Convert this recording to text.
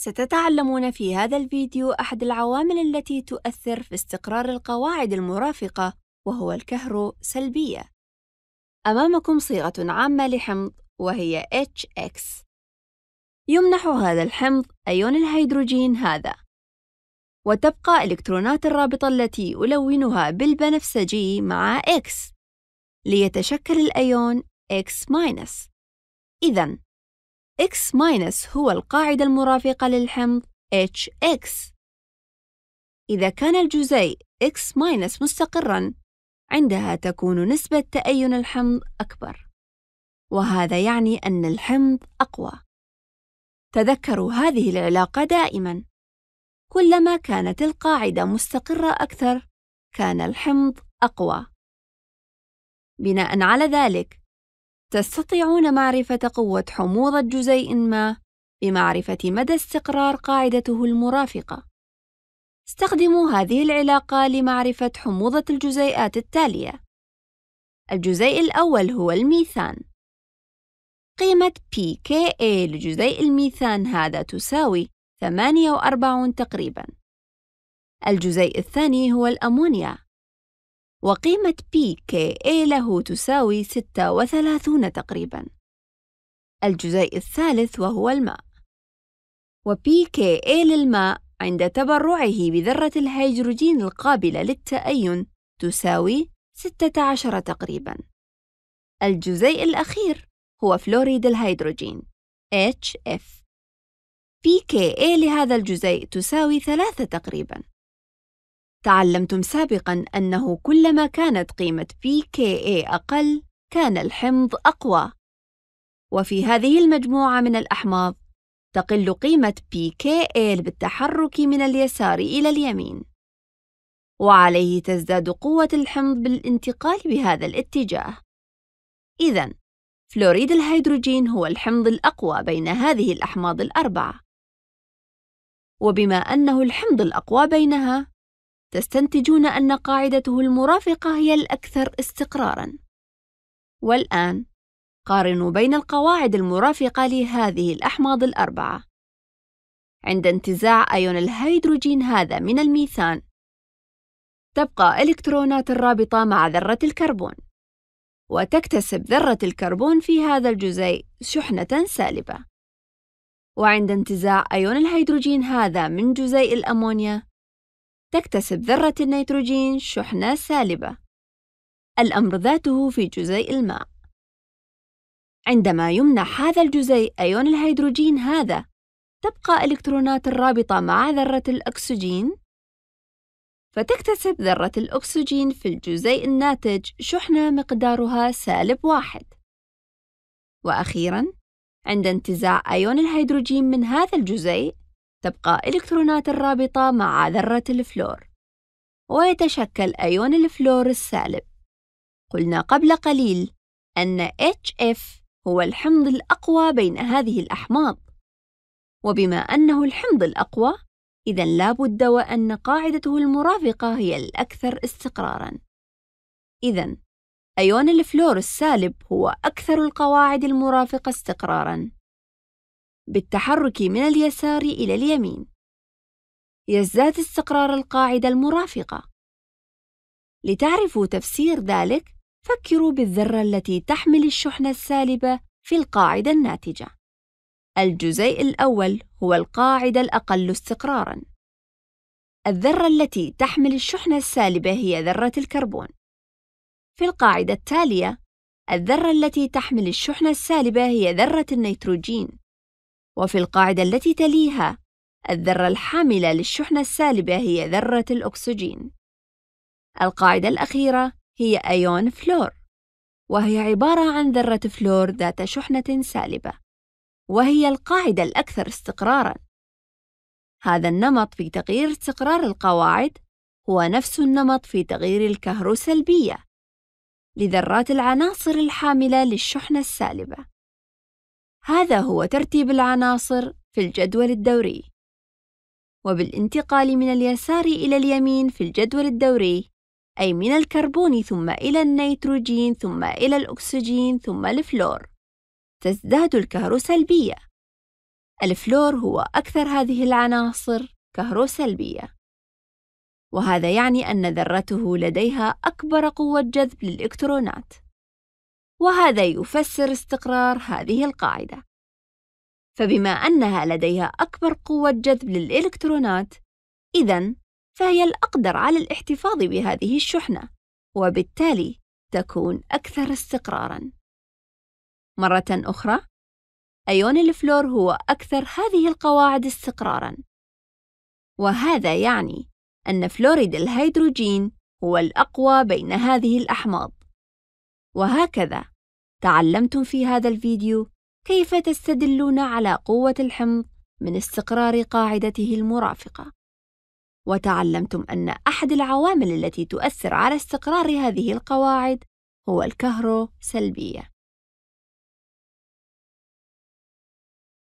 ستتعلمون في هذا الفيديو أحد العوامل التي تؤثر في استقرار القواعد المرافقة وهو الكهر سلبية أمامكم صيغة عامة لحمض وهي HX يمنح هذا الحمض أيون الهيدروجين هذا وتبقى إلكترونات الرابطة التي ألونها بالبنفسجي مع X ليتشكل الأيون X- إذا x minus هو القاعدة المرافقة للحمض hx إذا كان الجزيء x minus مستقراً عندها تكون نسبة تأين الحمض أكبر وهذا يعني أن الحمض أقوى تذكروا هذه العلاقة دائماً كلما كانت القاعدة مستقرة أكثر كان الحمض أقوى بناء على ذلك تستطيعون معرفة قوة حموضة جزيء ما بمعرفة مدى استقرار قاعدته المرافقة. استخدموا هذه العلاقة لمعرفة حموضة الجزيئات التالية. الجزيء الأول هو الميثان. قيمة pKa لجزيء الميثان هذا تساوي 48 تقريباً. الجزيء الثاني هو الأمونيا وقيمة PKA له تساوي 36 تقريبا الجزيء الثالث وهو الماء وPKA للماء عند تبرعه بذرة الهيدروجين القابلة للتأين تساوي 16 تقريبا الجزيء الأخير هو فلوريد الهيدروجين HF PKA لهذا الجزيء تساوي ثلاثة تقريباً تعلمتم سابقا أنه كلما كانت قيمة pKa أقل كان الحمض أقوى وفي هذه المجموعة من الأحماض تقل قيمة pKa بالتحرك من اليسار إلى اليمين وعليه تزداد قوة الحمض بالانتقال بهذا الاتجاه إذا فلوريد الهيدروجين هو الحمض الأقوى بين هذه الأحماض الأربعة وبما أنه الحمض الأقوى بينها تستنتجون أن قاعدته المرافقة هي الأكثر استقراراً. والآن، قارنوا بين القواعد المرافقة لهذه الأحماض الأربعة. عند انتزاع أيون الهيدروجين هذا من الميثان، تبقى إلكترونات الرابطة مع ذرة الكربون، وتكتسب ذرة الكربون في هذا الجزيء شحنة سالبة. وعند انتزاع أيون الهيدروجين هذا من جزيء الأمونيا، تكتسب ذرة النيتروجين شحنة سالبة الأمر ذاته في جزيء الماء عندما يمنح هذا الجزيء أيون الهيدروجين هذا تبقى إلكترونات الرابطة مع ذرة الأكسجين فتكتسب ذرة الأكسجين في الجزيء الناتج شحنة مقدارها سالب واحد وأخيراً عند انتزاع أيون الهيدروجين من هذا الجزيء تبقى إلكترونات الرابطة مع ذرة الفلور ويتشكل أيون الفلور السالب قلنا قبل قليل أن HF هو الحمض الأقوى بين هذه الأحماض وبما أنه الحمض الأقوى إذا لابد وأن قاعدته المرافقة هي الأكثر استقراراً إذا أيون الفلور السالب هو أكثر القواعد المرافقة استقراراً بالتحرك من اليسار إلى اليمين يزداد استقرار القاعدة المرافقة لتعرفوا تفسير ذلك فكروا بالذرة التي تحمل الشحنة السالبة في القاعدة الناتجة الجزيء الأول هو القاعدة الأقل استقراراً الذرة التي تحمل الشحنة السالبة هي ذرة الكربون في القاعدة التالية الذرة التي تحمل الشحنة السالبة هي ذرة النيتروجين وفي القاعدة التي تليها الذرة الحاملة للشحنة السالبة هي ذرة الأكسجين. القاعدة الأخيرة هي أيون فلور، وهي عبارة عن ذرة فلور ذات شحنة سالبة، وهي القاعدة الأكثر استقرارًا. هذا النمط في تغيير استقرار القواعد هو نفس النمط في تغيير الكهروسلبية لذرات العناصر الحاملة للشحنة السالبة. هذا هو ترتيب العناصر في الجدول الدوري وبالانتقال من اليسار إلى اليمين في الجدول الدوري أي من الكربون ثم إلى النيتروجين ثم إلى الأكسجين ثم الفلور تزداد الكهروسلبية الفلور هو أكثر هذه العناصر كهروسلبية وهذا يعني أن ذرته لديها أكبر قوة جذب للإلكترونات وهذا يفسر استقرار هذه القاعدة فبما أنها لديها أكبر قوة جذب للإلكترونات إذا فهي الأقدر على الاحتفاظ بهذه الشحنة وبالتالي تكون أكثر استقراراً مرة أخرى أيون الفلور هو أكثر هذه القواعد استقراراً وهذا يعني أن فلوريد الهيدروجين هو الأقوى بين هذه الأحماض وهكذا تعلمتم في هذا الفيديو كيف تستدلون على قوة الحمض من استقرار قاعدته المرافقة وتعلمتم أن أحد العوامل التي تؤثر على استقرار هذه القواعد هو سلبيه